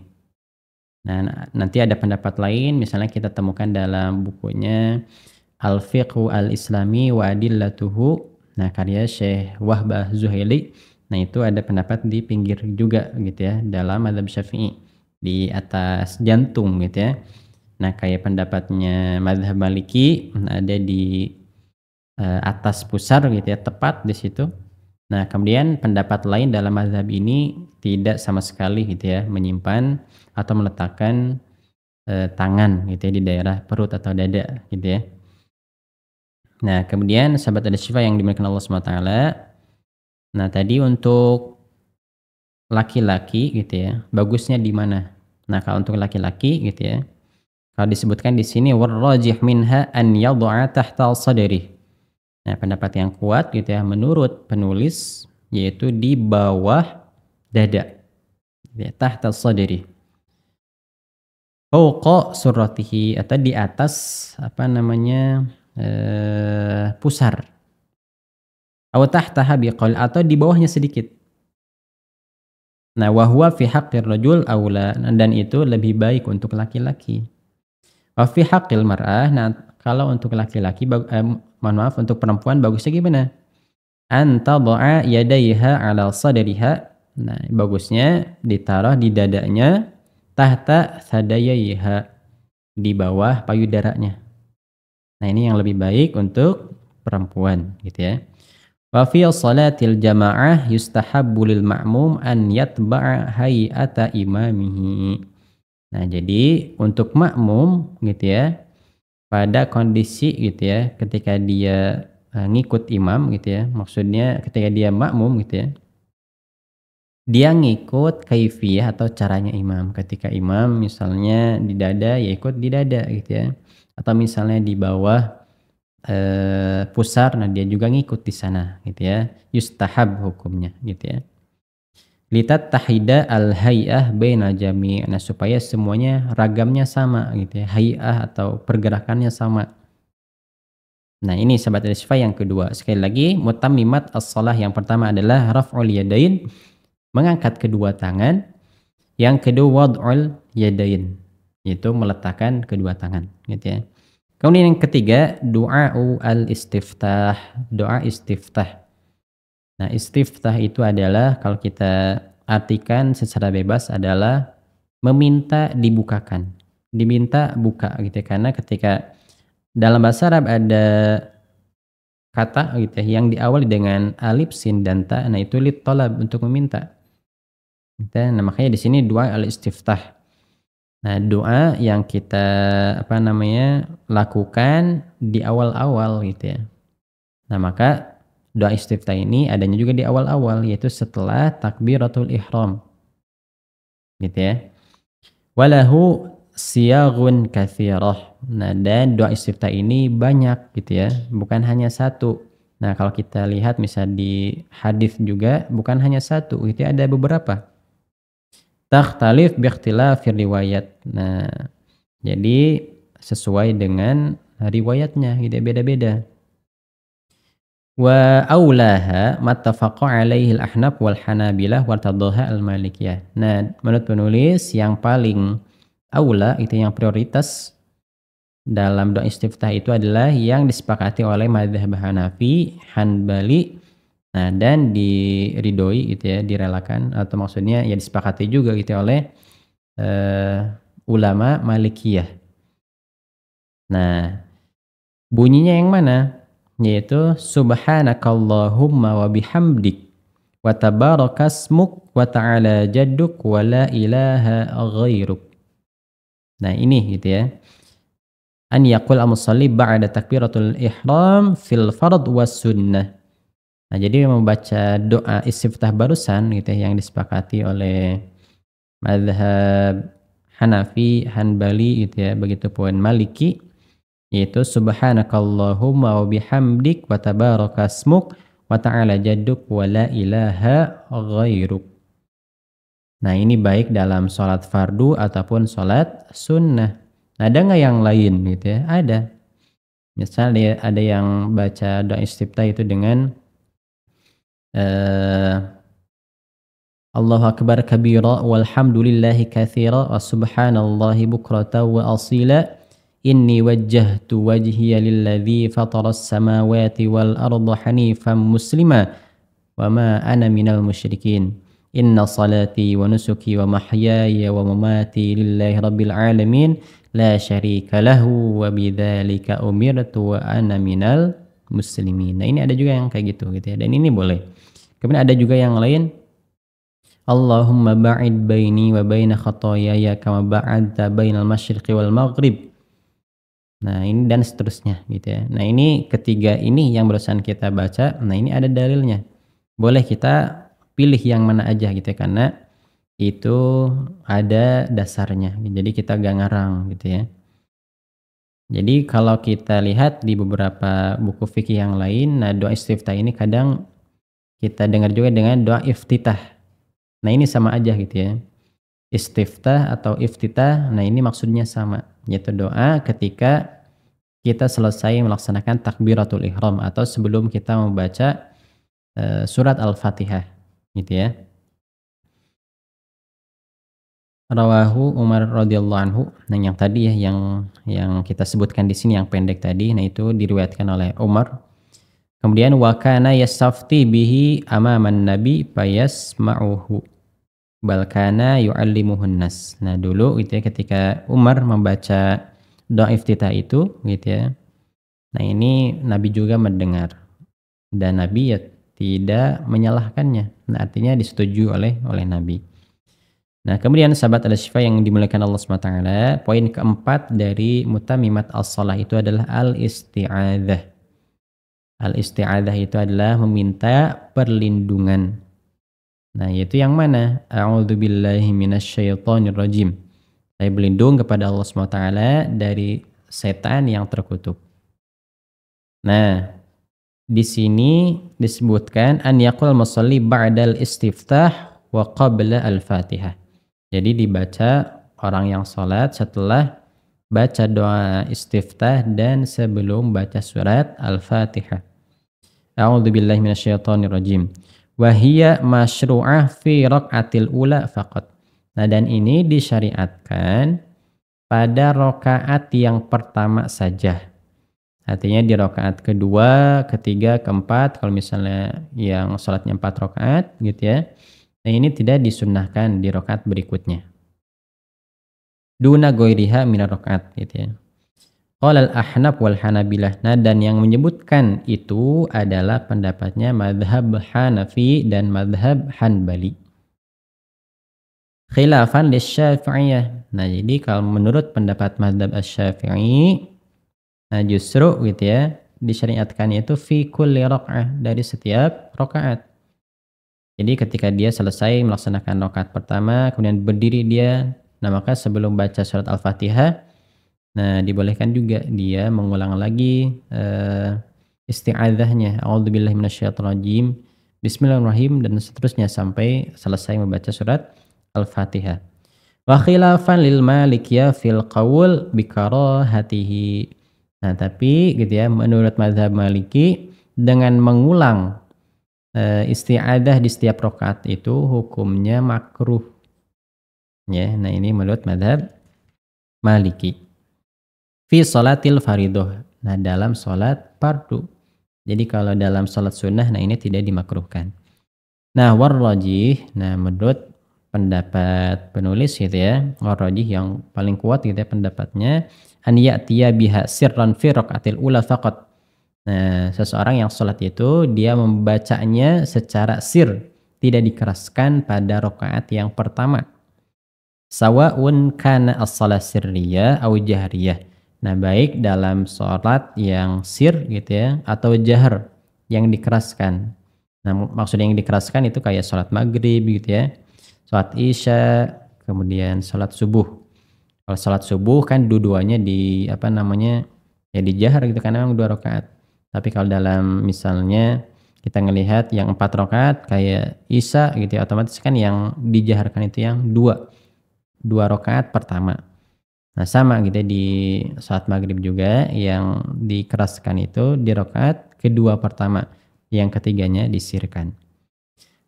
nah nanti ada pendapat lain misalnya kita temukan dalam bukunya al fiqhu al islami wa adillatuhu nah karya Syekh Wahbah Zuhaili nah itu ada pendapat di pinggir juga gitu ya dalam madhab syafi'i di atas jantung gitu ya nah kayak pendapatnya madhab maliki ada di Eh, atas pusar gitu ya tepat di situ nah kemudian pendapat lain dalam mazhab ini tidak sama sekali gitu ya menyimpan atau meletakkan uh, tangan gitu ya di daerah perut atau dada gitu ya nah kemudian sahabat ada syifa yang dimiliki Allah swt nah tadi untuk laki-laki gitu ya bagusnya di mana nah kalau untuk laki-laki gitu ya kalau disebutkan di sini warrajih minha an yadu'a tahta sadri Nah, pendapat yang kuat gitu ya menurut penulis yaitu di bawah dada. Ya, tahta sadri. Fauqa surratihi atau di atas apa namanya? Eh, pusar. Atau tahta habiqal atau di bawahnya sedikit. Nah, wahwa fi haqqir rajul aula dan itu lebih baik untuk laki-laki. Wa fi haqqil mar'ah, nah kalau untuk laki-laki mohon maaf untuk perempuan bagusnya gimana? Antadha'a yadaiha 'ala sadriha. Nah, bagusnya ditaruh di dadanya tahta sadayaiha di bawah payudaranya. Nah, ini yang lebih baik untuk perempuan gitu ya. Wa fi salatil jama'ah yustahabbu lil ma'mum an yatba'a hay'ata imamihi. Nah, jadi untuk makmum gitu ya, pada kondisi gitu ya ketika dia uh, ngikut imam gitu ya maksudnya ketika dia makmum gitu ya dia ngikut kaifiyah atau caranya imam ketika imam misalnya di dada ya ikut di dada gitu ya atau misalnya di bawah eh, pusar nah dia juga ngikut di sana gitu ya yustahab hukumnya gitu ya litat tahida al hayah bainal jami nah supaya semuanya ragamnya sama gitu ya hayah atau pergerakannya sama nah ini sahabat risfa yang kedua sekali lagi mutamimat as-salah yang pertama adalah raf'ul yadain mengangkat kedua tangan yang kedua wad'ul yadain yaitu meletakkan kedua tangan gitu ya kemudian yang ketiga doa al istiftah doa istiftah Nah, istiftah itu adalah kalau kita artikan secara bebas adalah meminta dibukakan. Diminta buka gitu ya. Karena ketika dalam bahasa Arab ada kata gitu ya, yang diawali dengan alif sin dan ta. Nah, itu lit tolab untuk meminta. Gitu ya. Nah, makanya di sini dua al istiftah. Nah, doa yang kita apa namanya lakukan di awal-awal gitu ya. Nah, maka doa istifta ini adanya juga di awal-awal yaitu setelah takbiratul ihram gitu ya walahu siyagun kathirah nah dan doa istifta ini banyak gitu ya bukan hanya satu nah kalau kita lihat misal di hadis juga bukan hanya satu itu ya, ada beberapa takhtalif biikhtilafir riwayat nah jadi sesuai dengan riwayatnya gitu ya beda-beda Wa aulaha mattafaqa alaihi al-ahnaf wal hanabilah wa tadhaha al-malikiyah. Nah, menurut penulis yang paling aula itu yang prioritas dalam doa istiftah itu adalah yang disepakati oleh madhab Hanafi, Hanbali, nah dan diridoi gitu ya, direlakan atau maksudnya ya disepakati juga gitu ya oleh uh, ulama Malikiyah. Nah, bunyinya yang mana? yaitu subhanakallahumma wa bihamdik wa tabarakasmuk wa ta'ala jadduk wa la ilaha ghairuk. Nah, ini gitu ya. An yaqul al-musalli ba'da takbiratul ihram fil fard was sunnah. Nah, jadi membaca doa istiftah barusan gitu ya, yang disepakati oleh madhab Hanafi, Hanbali gitu ya, begitu poin Maliki yaitu subhanakallahumma wa bihamdik wa tabarakasmuk wa ta'ala jadduk wa la ilaha ghairuk. Nah ini baik dalam sholat fardu ataupun sholat sunnah. Ada nggak yang lain gitu ya? Ada. Misalnya ada yang baca doa istifta itu dengan uh, eh, Allah Akbar kabira walhamdulillahi kathira wa subhanallahi bukrata wa asila inni wajjahtu wajhiya lilladzi fataras samawati wal arda hanifan muslima wa ma ana minal musyrikin inna salati wa nusuki wa mahyaya wa mamati lillahi rabbil alamin la syarika lahu wa bidzalika umirtu wa ana minal muslimin. Nah, ini ada juga yang kayak gitu gitu ya. Dan ini boleh. Kemudian ada juga yang lain Allahumma ba'id baini wa baina khataayaya kama ba'adta bainal masyriqi wal maghrib Nah, ini dan seterusnya gitu ya. Nah, ini ketiga ini yang barusan kita baca. Nah, ini ada dalilnya. Boleh kita pilih yang mana aja gitu ya karena itu ada dasarnya. Jadi kita gak ngarang gitu ya. Jadi kalau kita lihat di beberapa buku fikih yang lain, nah doa istiftah ini kadang kita dengar juga dengan doa iftitah. Nah ini sama aja gitu ya. Istiftah atau iftitah, nah ini maksudnya sama yaitu doa ketika kita selesai melaksanakan takbiratul ihram atau sebelum kita membaca uh, surat Al-Fatihah gitu ya. Rawahu Umar radhiyallahu anhu. Nah, yang tadi ya yang yang kita sebutkan di sini yang pendek tadi nah itu diriwayatkan oleh Umar. Kemudian wakana yasafti bihi amaman nabi payas ma'uhu balkana yu'allimuhun nas. Nah, dulu gitu ya ketika Umar membaca doa iftitah itu gitu ya. Nah, ini Nabi juga mendengar dan Nabi ya tidak menyalahkannya. Nah, artinya disetujui oleh oleh Nabi. Nah, kemudian sahabat al-syifa yang dimuliakan Allah SWT, poin keempat dari mutamimat al salah itu adalah al istiadah al istiadah itu adalah meminta perlindungan Nah, yaitu yang mana? minasyaitonir rajim Saya berlindung kepada Allah SWT dari setan yang terkutuk. Nah, di sini disebutkan an yaqul musalli ba'dal istiftah wa qabla al-Fatihah. Jadi dibaca orang yang salat setelah baca doa istiftah dan sebelum baca surat Al-Fatihah. billahi minasyaitonir rajim. Wahia masyru'ah fi rok'atil ula faqat. Nah dan ini disyariatkan pada rokaat yang pertama saja. Artinya di rokaat kedua, ketiga, keempat, kalau misalnya yang sholatnya empat rokaat gitu ya. Nah ini tidak disunnahkan di rokaat berikutnya. Duna goiriha minar rokaat gitu ya. Qalal ahnaf wal Hanabilah. Nah, dan yang menyebutkan itu adalah pendapatnya madhab Hanafi dan madhab Hanbali. Khilafan li Syafi'iyah. Nah, jadi kalau menurut pendapat madhab Asy-Syafi'i nah justru gitu ya disyariatkan itu fi kulli dari setiap rakaat. Jadi ketika dia selesai melaksanakan rakaat pertama, kemudian berdiri dia, nah maka sebelum baca surat Al-Fatihah Nah, dibolehkan juga dia mengulang lagi uh, isti'adzahnya. A'udzubillahi minasyaitonirrajim. Bismillahirrahmanirrahim dan seterusnya sampai selesai membaca surat Al-Fatihah. Wa khilafan lil malikiyah fil qawl hatihi. Nah, tapi gitu ya, menurut mazhab Maliki dengan mengulang uh, eh, isti'adah di setiap rokat itu hukumnya makruh. Ya, nah ini menurut mazhab Maliki. Fi salatil faridoh. Nah dalam salat pardu. Jadi kalau dalam salat sunnah, nah ini tidak dimakruhkan. Nah warrojih, nah menurut pendapat penulis gitu ya, warrojih yang paling kuat gitu ya pendapatnya, an ya'tiya biha sirran fi rakaatil ula faqat. Nah, seseorang yang sholat itu dia membacanya secara sir, tidak dikeraskan pada rokaat yang pertama. Sawa'un kana as-salat sirriyah au jahriyah. Nah, baik dalam sholat yang sir gitu ya atau jahar yang dikeraskan. Nah, maksudnya yang dikeraskan itu kayak sholat maghrib gitu ya, sholat isya, kemudian sholat subuh. Kalau sholat subuh kan dua-duanya di apa namanya ya di jahar gitu kan memang dua rakaat. Tapi kalau dalam misalnya kita ngelihat yang empat rakaat kayak isya gitu ya, otomatis kan yang dijaharkan itu yang dua dua rakaat pertama Nah sama gitu ya, di saat maghrib juga yang dikeraskan itu di rokat kedua pertama. Yang ketiganya disirkan.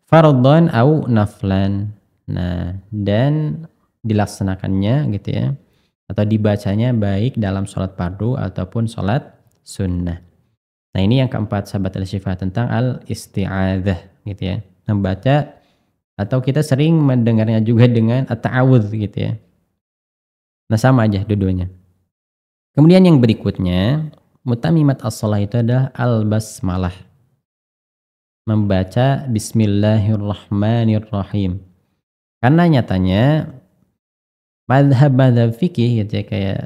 Fardhan au naflan. Nah dan dilaksanakannya gitu ya. Atau dibacanya baik dalam sholat fardu ataupun sholat sunnah. Nah ini yang keempat sahabat al shifa tentang al istiadah gitu ya. Membaca atau kita sering mendengarnya juga dengan at gitu ya Nah sama aja dua-duanya. Kemudian yang berikutnya, mutamimat as-salah itu adalah al-basmalah. Membaca bismillahirrahmanirrahim. Karena nyatanya madhab-madhab fikih gitu ya kayak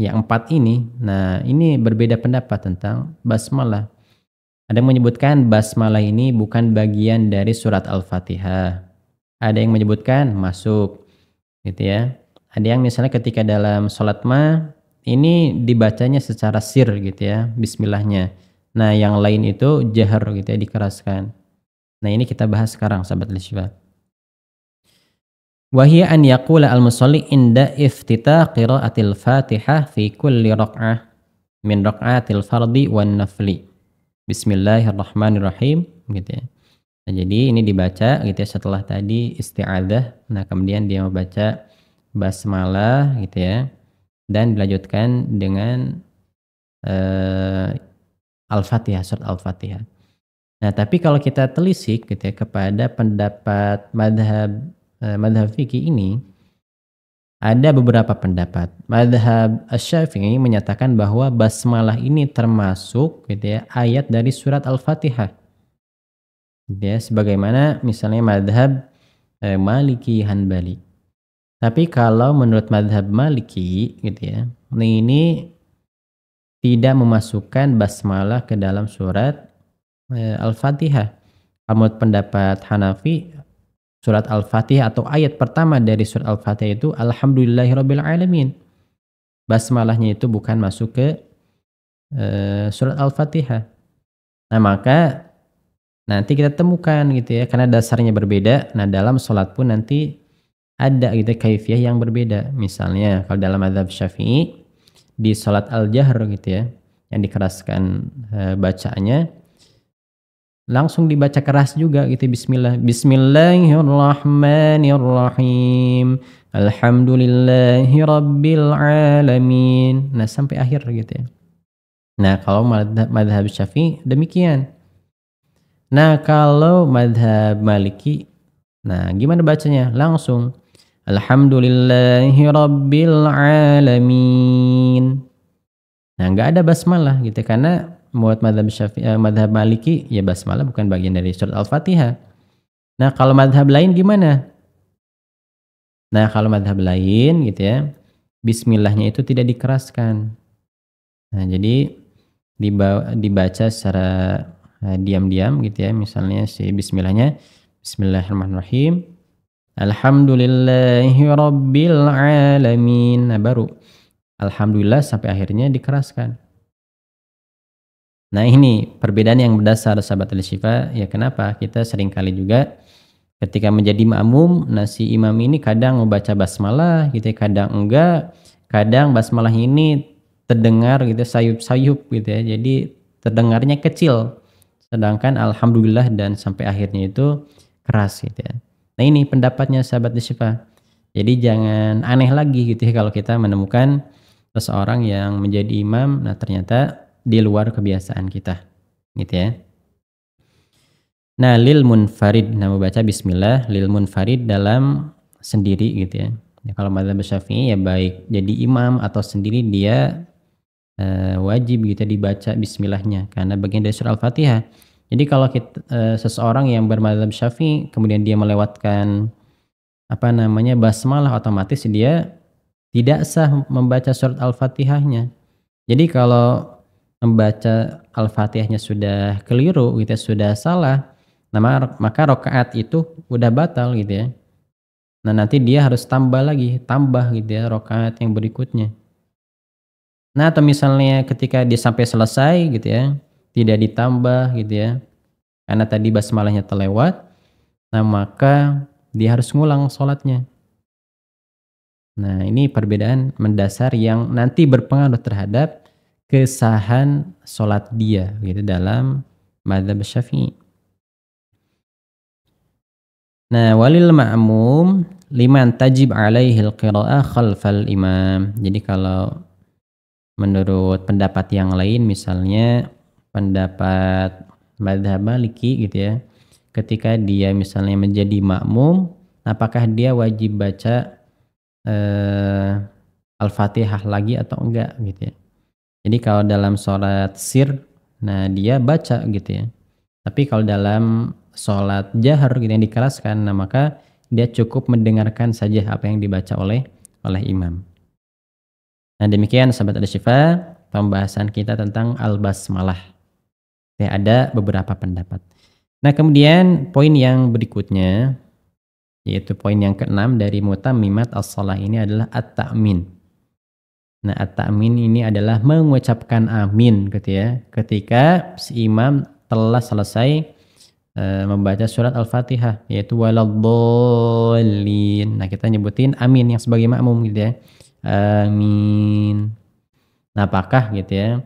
yang empat ini, nah ini berbeda pendapat tentang basmalah. Ada yang menyebutkan basmalah ini bukan bagian dari surat Al-Fatihah. Ada yang menyebutkan masuk, gitu ya. Ada yang misalnya ketika dalam sholat ma ini dibacanya secara sir gitu ya, bismillahnya. Nah yang lain itu jahar gitu ya, dikeraskan. Nah ini kita bahas sekarang sahabat lishwa Wahia an yakula al-musalli inda iftita qiraatil fatihah fi kulli rak'ah min rak'atil fardi wan nafli. Bismillahirrahmanirrahim gitu ya. Nah, jadi ini dibaca gitu ya setelah tadi isti'adah Nah, kemudian dia membaca basmalah gitu ya dan dilanjutkan dengan uh, al-fatihah surat al-fatihah nah tapi kalau kita telisik gitu ya kepada pendapat madhab uh, madhab fikih ini ada beberapa pendapat. Madhab syafi'i menyatakan bahwa basmalah ini termasuk gitu ya, ayat dari surat Al-Fatihah. Gitu ya, sebagaimana misalnya madhab eh, Maliki Hanbali. Tapi kalau menurut madhab Maliki gitu ya, ini tidak memasukkan basmalah ke dalam surat eh, Al-Fatihah. Menurut pendapat Hanafi, surat Al-Fatihah atau ayat pertama dari surat Al-Fatihah itu Alhamdulillahirabbil alamin. Basmalahnya itu bukan masuk ke eh, surat Al-Fatihah. Nah, maka nanti kita temukan gitu ya karena dasarnya berbeda. Nah, dalam sholat pun nanti ada gitu kaifiah yang berbeda. Misalnya kalau dalam madhab Syafi'i di salat al-jahr gitu ya, yang dikeraskan e, bacaannya langsung dibaca keras juga gitu bismillah bismillahirrahmanirrahim alhamdulillahi rabbil alamin nah sampai akhir gitu ya nah kalau madhab syafi'i demikian nah kalau madhab maliki nah gimana bacanya langsung Alhamdulillahi Rabbil Alamin. Nah, nggak ada basmalah gitu karena buat madhab, syafi, eh, madhab maliki ya basmalah bukan bagian dari surat al-fatihah. Nah, kalau madhab lain gimana? Nah, kalau madhab lain gitu ya, bismillahnya itu tidak dikeraskan. Nah, jadi dibaca secara eh, diam-diam gitu ya, misalnya si bismillahnya Bismillahirrahmanirrahim. Alhamdulillahi Rabbil Alamin. Nah baru Alhamdulillah sampai akhirnya dikeraskan. Nah ini perbedaan yang berdasar sahabat al -Shifa. Ya kenapa? Kita seringkali juga ketika menjadi makmum, nasi imam ini kadang membaca basmalah gitu ya, kadang enggak. Kadang basmalah ini terdengar gitu sayup-sayup gitu ya. Jadi terdengarnya kecil. Sedangkan Alhamdulillah dan sampai akhirnya itu keras gitu ya. Nah ini pendapatnya sahabat Desipa. Jadi jangan aneh lagi gitu ya kalau kita menemukan seseorang yang menjadi imam, nah ternyata di luar kebiasaan kita gitu ya. Nah lil munfarid, nah membaca bismillah lil munfarid dalam sendiri gitu ya. ya kalau madrasah syafi'i ya baik jadi imam atau sendiri dia eh, wajib gitu ya dibaca bismillahnya karena bagian dari surah al-fatihah jadi kalau kita, e, seseorang yang bermadzhab Syafi'i kemudian dia melewatkan apa namanya basmalah otomatis dia tidak sah membaca surat Al-Fatihahnya. Jadi kalau membaca Al-Fatihahnya sudah keliru gitu ya, sudah salah, nah, maka rokaat itu udah batal gitu ya. Nah nanti dia harus tambah lagi, tambah gitu ya rokaat yang berikutnya. Nah atau misalnya ketika dia sampai selesai gitu ya, tidak ditambah gitu ya karena tadi basmalahnya terlewat nah maka dia harus ngulang sholatnya nah ini perbedaan mendasar yang nanti berpengaruh terhadap kesahan sholat dia gitu dalam madhab syafi'i nah walil ma'mum liman tajib alaihi al-qira'ah khalfal imam jadi kalau menurut pendapat yang lain misalnya pendapat madhab maliki gitu ya ketika dia misalnya menjadi makmum apakah dia wajib baca eh, al-fatihah lagi atau enggak gitu ya jadi kalau dalam sholat sir nah dia baca gitu ya tapi kalau dalam sholat jahar gitu yang dikeraskan nah maka dia cukup mendengarkan saja apa yang dibaca oleh oleh imam nah demikian sahabat ada syifa pembahasan kita tentang al-basmalah Ya, ada beberapa pendapat. Nah, kemudian poin yang berikutnya yaitu poin yang keenam dari mutamimat as-salah ini adalah at-ta'min. Nah, at-ta'min ini adalah mengucapkan amin gitu ya ketika si imam telah selesai eh, membaca surat Al-Fatihah yaitu waladdallin. Nah, kita nyebutin amin yang sebagai makmum gitu ya. Amin. Nah, apakah gitu ya?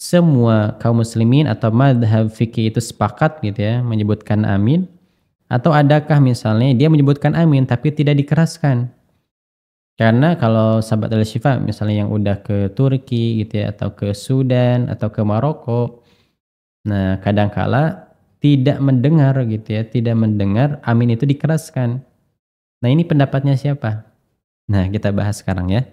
semua kaum muslimin atau madhab fikih itu sepakat gitu ya menyebutkan amin atau adakah misalnya dia menyebutkan amin tapi tidak dikeraskan karena kalau sahabat al shifa misalnya yang udah ke Turki gitu ya atau ke Sudan atau ke Maroko nah kadangkala tidak mendengar gitu ya tidak mendengar amin itu dikeraskan nah ini pendapatnya siapa nah kita bahas sekarang ya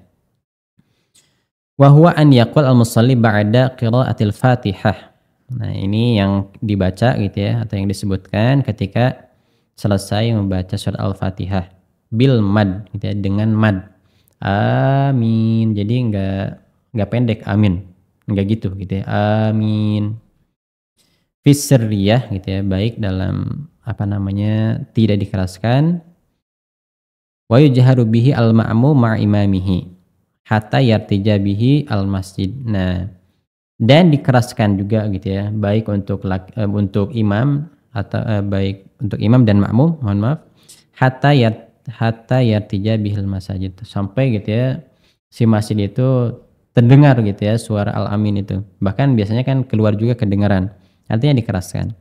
Wahwa an yakul al-musalli ba'da qiraatil fatihah. Nah ini yang dibaca gitu ya atau yang disebutkan ketika selesai membaca surat al-fatihah. Bil mad gitu ya dengan mad. Amin. Jadi nggak nggak pendek amin. Nggak gitu gitu ya. Amin. Fisriyah gitu ya baik dalam apa namanya tidak dikeraskan wa yujharu bihi al ma'mu ma imamihi hatta yartija bihi al masjid. Nah, dan dikeraskan juga gitu ya, baik untuk eh, untuk imam atau eh, baik untuk imam dan makmum, mohon maaf, hatta yart, hatta yartija bihi al masjid sampai gitu ya si masjid itu terdengar gitu ya suara al-amin itu. Bahkan biasanya kan keluar juga kedengaran. Artinya dikeraskan.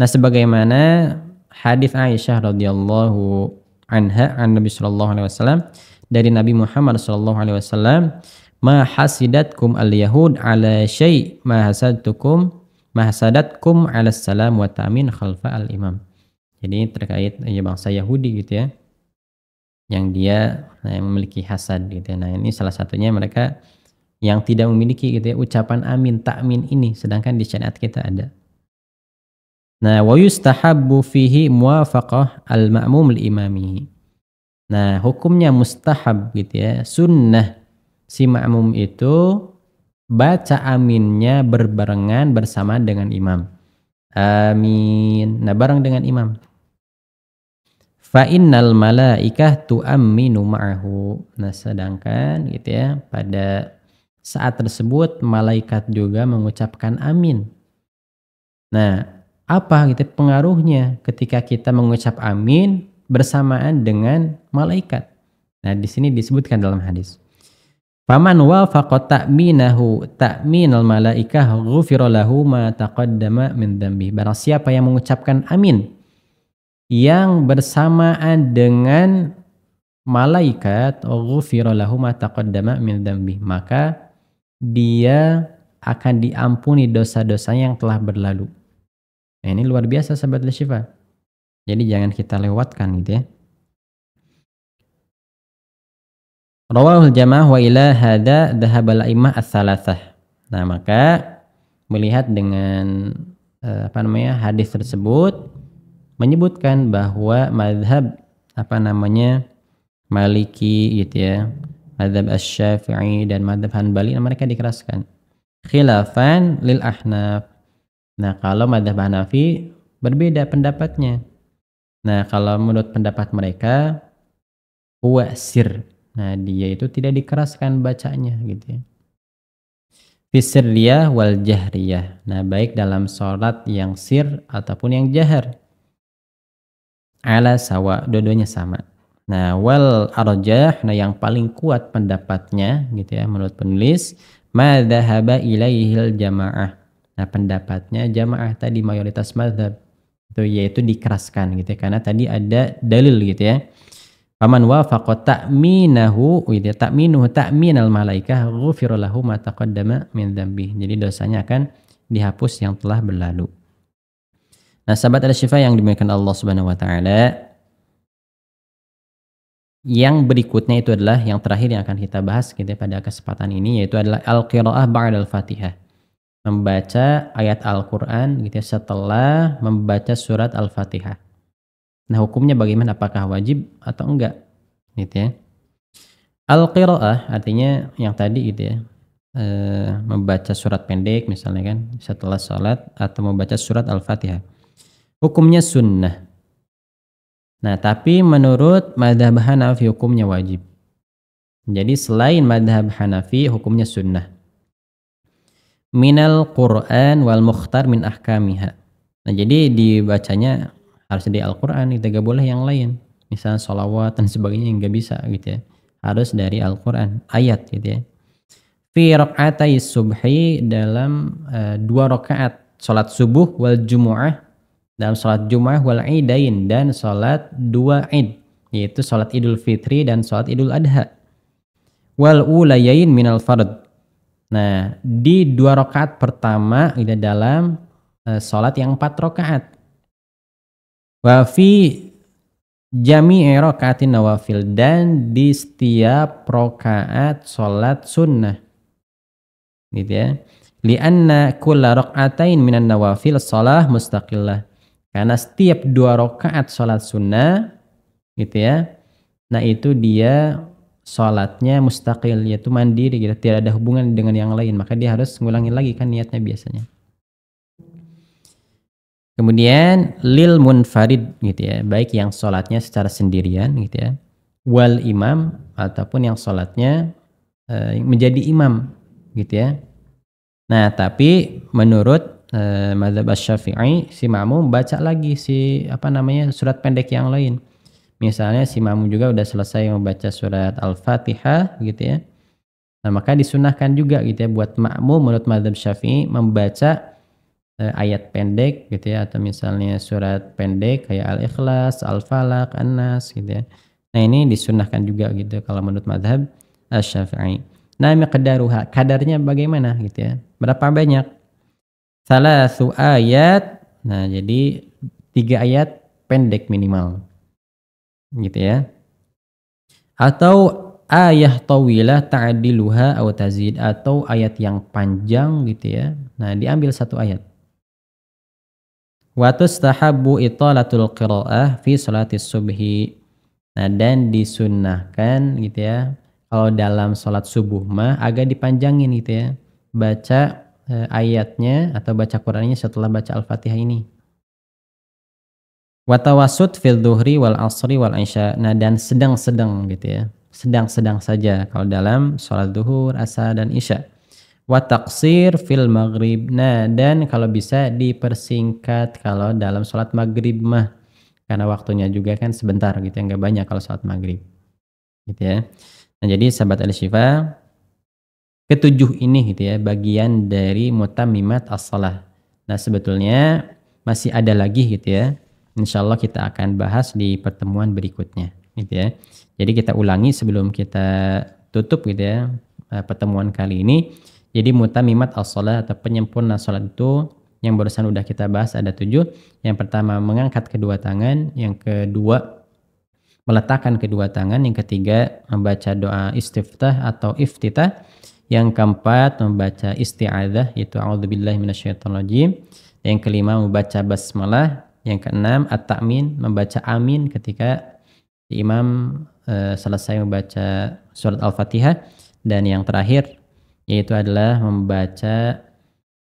Nah, sebagaimana hadis Aisyah radhiyallahu anha an Nabi sallallahu alaihi wasallam dari Nabi Muhammad SAW ma hasidatkum al yahud ala syai ma hasadtukum ma hasadatkum ala salam wa ta'min khalfa al imam jadi terkait ya bangsa Yahudi gitu ya yang dia nah, yang memiliki hasad gitu ya. nah ini salah satunya mereka yang tidak memiliki gitu ya ucapan amin takmin ini sedangkan di syariat kita ada nah wa yustahabbu fihi muwafaqah al ma'mum li imami Nah, hukumnya mustahab gitu ya. Sunnah si makmum itu baca aminnya berbarengan bersama dengan imam. Amin. Nah, bareng dengan imam. Fa innal malaikah tu'amminu ma'ahu. Nah, sedangkan gitu ya, pada saat tersebut malaikat juga mengucapkan amin. Nah, apa gitu ya pengaruhnya ketika kita mengucap amin bersamaan dengan malaikat. Nah, di sini disebutkan dalam hadis. Faman wafaqa ta'minahu ta'minal malaikah ghufira lahu ma taqaddama min dambi". Barang siapa yang mengucapkan amin yang bersamaan dengan malaikat ghufira lahu ma taqaddama min dambi, maka dia akan diampuni dosa-dosanya yang telah berlalu. Nah, ini luar biasa sahabat Leshifa. Jadi jangan kita lewatkan gitu ya. Rawahul jamaah wa ila hada dhahabal imah as salasah Nah, maka melihat dengan eh, apa namanya hadis tersebut menyebutkan bahwa madhab apa namanya Maliki gitu ya madhab asy-Syafi'i dan madhab Hanbali mereka dikeraskan khilafan lil ahnaf nah kalau madhab Hanafi berbeda pendapatnya Nah, kalau menurut pendapat mereka wasir. Nah, dia itu tidak dikeraskan bacanya gitu ya. Fisirriyah wal jahriyah. Nah, baik dalam sholat yang sir ataupun yang jahar. Ala sawa, dua-duanya sama. Nah, wal arjah, nah yang paling kuat pendapatnya gitu ya menurut penulis, madhahaba ilaihil jamaah. Nah, pendapatnya jamaah tadi mayoritas mazhab itu yaitu dikeraskan gitu ya karena tadi ada dalil gitu ya Faman wafaqa ta'minahu ya ta'minuhu minal malaikah ghufira lahu ma taqaddama min dzambih. Jadi dosanya akan dihapus yang telah berlalu. Nah, sahabat ada syifa yang dimiliki Allah Subhanahu wa taala. Yang berikutnya itu adalah yang terakhir yang akan kita bahas kita gitu ya pada kesempatan ini yaitu adalah al-qiraah ba'dal Fatihah membaca ayat Al-Quran gitu ya, setelah membaca surat Al-Fatihah. Nah hukumnya bagaimana? Apakah wajib atau enggak? Gitu ya. Al-Qira'ah artinya yang tadi gitu ya. E, membaca surat pendek misalnya kan setelah sholat atau membaca surat Al-Fatihah. Hukumnya sunnah. Nah, tapi menurut madhab Hanafi hukumnya wajib. Jadi selain madhab Hanafi hukumnya sunnah minal Qur'an wal mukhtar min ahkamiha. Nah, jadi dibacanya harus di Al-Qur'an, itu gak boleh yang lain. Misal sholawat dan sebagainya yang gak bisa gitu ya. Harus dari Al-Qur'an, ayat gitu ya. Fi rakaatai subhi dalam uh, dua rakaat salat subuh wal jumu'ah dalam salat jumu'ah wal idain dan salat dua id yaitu salat Idul Fitri dan salat Idul Adha. Wal ulayain minal fard Nah, di dua rakaat pertama ini dalam uh, sholat yang empat rakaat. Wa fi jami'i rakaatin nawafil dan di setiap rakaat sholat sunnah. Gitu ya. Lianna kulla rakaatain minan nawafil salah mustaqillah. Karena setiap dua rakaat sholat sunnah, gitu ya. Nah itu dia sholatnya mustaqil yaitu mandiri gitu tidak ada hubungan dengan yang lain maka dia harus ngulangin lagi kan niatnya biasanya kemudian lil munfarid gitu ya baik yang sholatnya secara sendirian gitu ya wal imam ataupun yang sholatnya e, eh, menjadi imam gitu ya nah tapi menurut e, madhab syafi'i si Mamu baca lagi si apa namanya surat pendek yang lain misalnya si makmum juga udah selesai membaca surat Al-Fatihah gitu ya. Nah, maka disunahkan juga gitu ya buat makmum menurut madhab Syafi'i membaca eh, ayat pendek gitu ya atau misalnya surat pendek kayak Al-Ikhlas, al falak An-Nas gitu ya. Nah, ini disunahkan juga gitu kalau menurut madhab eh, syafii Nah, miqdaruha, kadarnya bagaimana gitu ya? Berapa banyak? Salah ayat. Nah, jadi tiga ayat pendek minimal gitu ya atau ayat tawilah ta'adiluha atau tazid atau ayat yang panjang gitu ya. Nah, diambil satu ayat. Wa tustahabbu italatul qiraah fi salatis subhi. Nah, dan disunnahkan gitu ya. Kalau dalam salat subuh mah agak dipanjangin gitu ya. Baca eh, ayatnya atau baca Qur'annya setelah baca Al-Fatihah ini. Watawasud fil duhri wal asri wal isya. Nah dan sedang-sedang gitu ya. Sedang-sedang saja kalau dalam sholat duhur, asar dan isya. Wataksir fil maghrib. Nah dan kalau bisa dipersingkat kalau dalam sholat maghrib mah. Karena waktunya juga kan sebentar gitu ya. Nggak banyak kalau sholat maghrib. Gitu ya. Nah jadi sahabat al-shifa. Ketujuh ini gitu ya bagian dari mutamimat as-salah. Nah sebetulnya masih ada lagi gitu ya insya Allah kita akan bahas di pertemuan berikutnya gitu ya. Jadi kita ulangi sebelum kita tutup gitu ya eh, pertemuan kali ini. Jadi mutamimat as-salat atau penyempurna salat itu yang barusan udah kita bahas ada tujuh. Yang pertama mengangkat kedua tangan, yang kedua meletakkan kedua tangan, yang ketiga membaca doa istiftah atau iftitah, yang keempat membaca isti'adah yaitu a'udzubillahi yang kelima membaca basmalah, yang keenam at-ta'min membaca amin ketika imam e, selesai membaca surat Al-Fatihah dan yang terakhir yaitu adalah membaca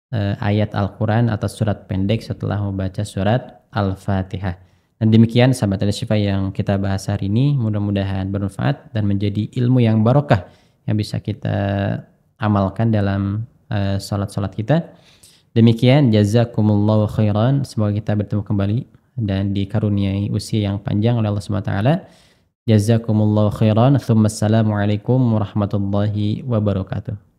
e, ayat Al-Qur'an atau surat pendek setelah membaca surat Al-Fatihah. Dan demikian sahabat Al-Syifa yang kita bahas hari ini mudah-mudahan bermanfaat dan menjadi ilmu yang barokah yang bisa kita amalkan dalam eh, salat-salat kita Demikian jazakumullah khairan. Semoga kita bertemu kembali dan dikaruniai usia yang panjang oleh Allah SWT. Jazakumullah khairan. Assalamualaikum warahmatullahi wabarakatuh.